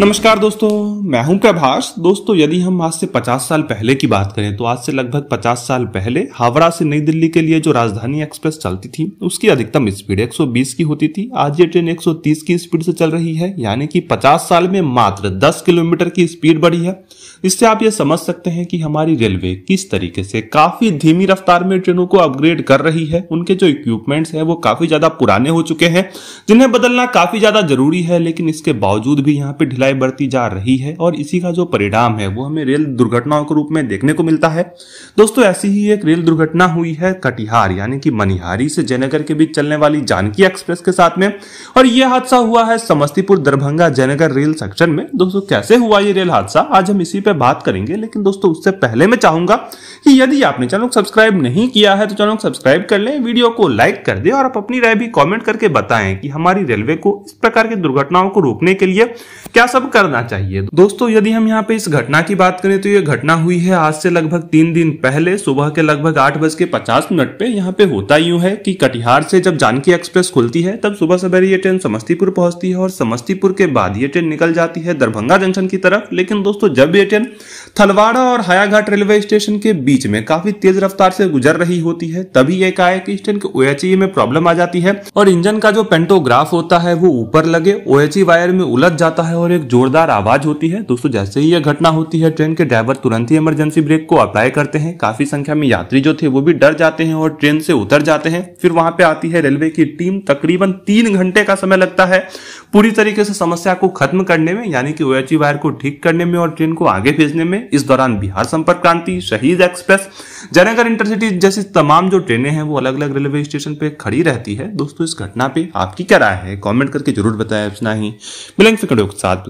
नमस्कार दोस्तों मैं हूं प्रभाष दोस्तों यदि हम आज से 50 साल पहले की बात करें तो आज से लगभग 50 साल पहले हावड़ा से नई दिल्ली के लिए जो राजधानी एक्सप्रेस चलती थी उसकी अधिकतम स्पीड 120 की होती थी आज ये ट्रेन 130 की स्पीड से चल रही है यानी कि 50 साल में मात्र 10 किलोमीटर की स्पीड बढ़ी है इससे आप ये समझ सकते हैं कि हमारी रेलवे किस तरीके से काफी धीमी रफ्तार में ट्रेनों को अपग्रेड कर रही है उनके जो इक्विपमेंट्स है वो काफी ज्यादा पुराने हो चुके हैं जिन्हें बदलना काफी ज्यादा जरूरी है लेकिन इसके बावजूद भी यहाँ पे ढिलाई गहराई बढ़ती जा रही है और इसी का जो परिणाम है वो हमें रेल दुर्घटनाओं के रूप में देखने को मिलता है दोस्तों ऐसी ही एक रेल दुर्घटना हुई है कटिहार यानी कि मनिहारी से जयनगर के बीच चलने वाली जानकी एक्सप्रेस के साथ में और यह हादसा हुआ है समस्तीपुर दरभंगा जयनगर रेल सेक्शन में दोस्तों कैसे हुआ ये रेल हादसा आज हम इसी पे बात करेंगे लेकिन दोस्तों उससे पहले मैं चाहूंगा कि यदि आपने चैनल को सब्सक्राइब नहीं किया है तो चैनल को सब्सक्राइब कर लें वीडियो को लाइक कर दें और आप अपनी राय भी कमेंट करके बताएं कि हमारी रेलवे को इस प्रकार की दुर्घटनाओं को रोकने के लिए क्या सब करना चाहिए दोस्तों यदि हम यहाँ पे इस घटना की बात करें तो ये घटना हुई है आज से लगभग तीन दिन पहले सुबह के लगभग आठ बज के पचास मिनट पे यहाँ पे होता यूं है कि कटिहार से जब जानकी एक्सप्रेस खुलती है तब सुबह सवेरे ये ट्रेन समस्तीपुर पहुंचती है और समस्तीपुर के बाद ये ट्रेन निकल जाती है दरभंगा जंक्शन की तरफ लेकिन दोस्तों जब ये ट्रेन थलवाड़ा और हायाघाट रेलवे स्टेशन के बीच में काफी तेज रफ्तार से गुजर रही होती है तभी एक आया कि इस ट्रेन के ओएचई e में प्रॉब्लम आ जाती है और इंजन का जो पेंटोग्राफ होता है वो ऊपर लगे ओएचई e वायर में उलझ जाता है और एक एक जोरदार आवाज होती है दोस्तों जैसे ही यह घटना होती है ट्रेन के ड्राइवर तुरंत ही इमरजेंसी ब्रेक को अप्लाई करते हैं काफी संख्या में यात्री जो थे वो भी डर जाते हैं और ट्रेन से उतर जाते हैं फिर वहां पे आती है रेलवे की टीम तकरीबन तीन घंटे का समय लगता है पूरी तरीके से समस्या को खत्म करने में यानी कि ओएची वायर e को ठीक करने में और ट्रेन को आगे भेजने में इस दौरान बिहार संपर्क क्रांति शहीद एक्सप्रेस जयनगर इंटरसिटी जैसी तमाम जो ट्रेनें हैं वो अलग अलग रेलवे स्टेशन पे खड़ी रहती है दोस्तों इस घटना पे आपकी क्या राय है कॉमेंट करके जरूर बताएं इतना ही मिलेंगे साथ